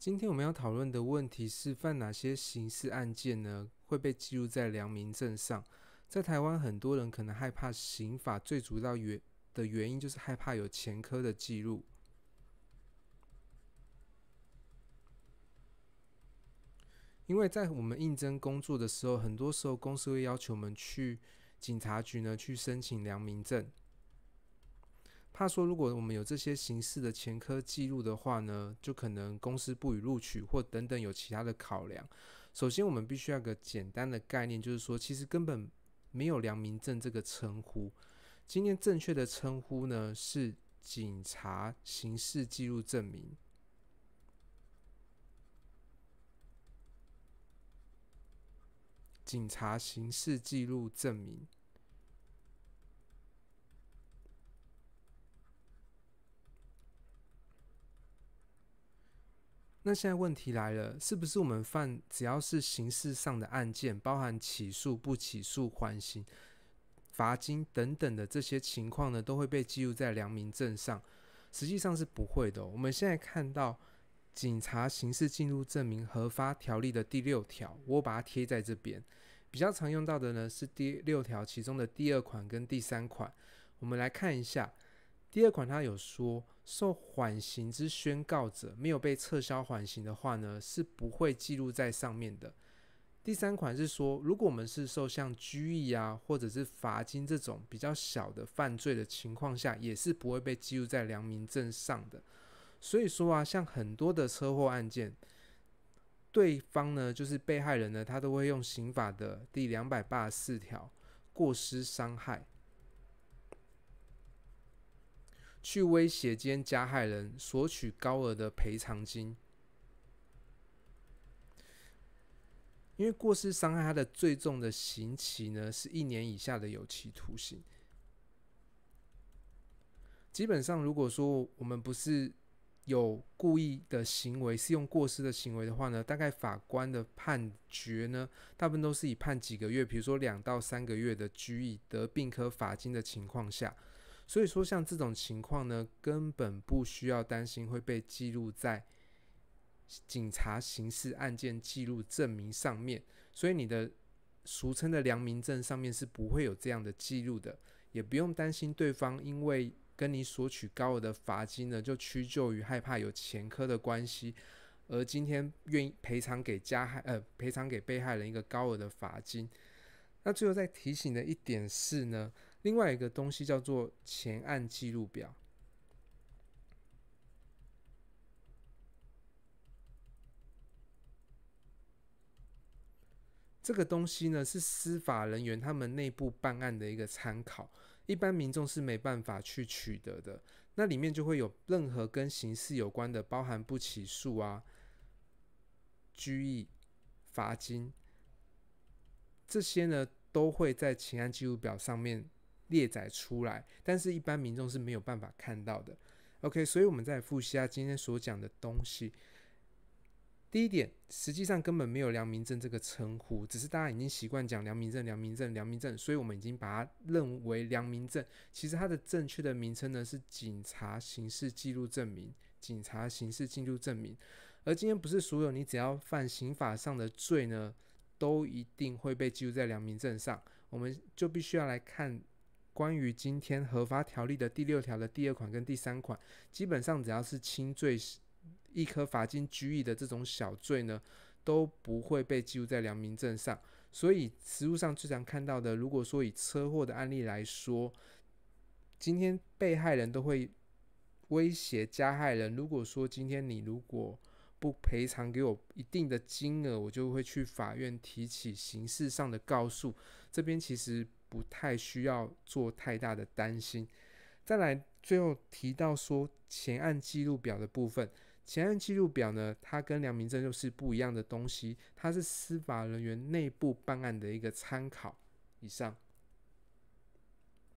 今天我们要讨论的问题是，犯哪些刑事案件呢会被记录在良民证上？在台湾，很多人可能害怕刑法最主要原的原因就是害怕有前科的记录。因为在我们应征工作的时候，很多时候公司会要求我们去警察局呢去申请良民证。他说：“如果我们有这些刑事的前科记录的话呢，就可能公司不予录取或等等有其他的考量。首先，我们必须有个简单的概念，就是说，其实根本没有良民证这个称呼。今天正确的称呼呢是警察刑事记录证明。警察刑事记录证明。”那现在问题来了，是不是我们犯只要是刑事上的案件，包含起诉、不起诉、缓刑、罚金等等的这些情况呢，都会被记录在良民证上？实际上是不会的。我们现在看到《警察刑事进入证明核发条例》的第六条，我把它贴在这边。比较常用到的呢是第六条其中的第二款跟第三款，我们来看一下。第二款，他有说，受缓刑之宣告者，没有被撤销缓刑的话呢，是不会记录在上面的。第三款是说，如果我们是受像拘役啊，或者是罚金这种比较小的犯罪的情况下，也是不会被记录在良民证上的。所以说啊，像很多的车祸案件，对方呢，就是被害人呢，他都会用刑法的第两百八十四条过失伤害。去威胁间加害人索取高额的赔偿金，因为过失伤害他的最重的刑期呢，是一年以下的有期徒刑。基本上，如果说我们不是有故意的行为，是用过失的行为的话呢，大概法官的判决呢，大部分都是以判几个月，比如说两到三个月的拘役、得并科罚金的情况下。所以说，像这种情况呢，根本不需要担心会被记录在警察刑事案件记录证明上面，所以你的俗称的良民证上面是不会有这样的记录的，也不用担心对方因为跟你索取高额的罚金呢，就屈就于害怕有前科的关系，而今天愿意赔偿给加害呃赔偿给被害人一个高额的罚金。那最后再提醒的一点是呢。另外一个东西叫做前案记录表，这个东西呢是司法人员他们内部办案的一个参考，一般民众是没办法去取得的。那里面就会有任何跟刑事有关的，包含不起诉啊、拘役、罚金这些呢，都会在前案记录表上面。列载出来，但是一般民众是没有办法看到的。OK，所以我们再复习一下今天所讲的东西。第一点，实际上根本没有良民证这个称呼，只是大家已经习惯讲良民证、良民证、良民证，所以我们已经把它认为良民证。其实它的正确的名称呢是警察刑事记录证明、警察刑事记录证明。而今天不是所有你只要犯刑法上的罪呢，都一定会被记录在良民证上。我们就必须要来看。关于今天合法条例的第六条的第二款跟第三款，基本上只要是轻罪、一颗罚金、拘役的这种小罪呢，都不会被记录在良民证上。所以，实物上最常看到的，如果说以车祸的案例来说，今天被害人都会威胁加害人，如果说今天你如果不赔偿给我一定的金额，我就会去法院提起刑事上的告诉。这边其实。不太需要做太大的担心。再来，最后提到说前案记录表的部分，前案记录表呢，它跟良民证又是不一样的东西，它是司法人员内部办案的一个参考。以上。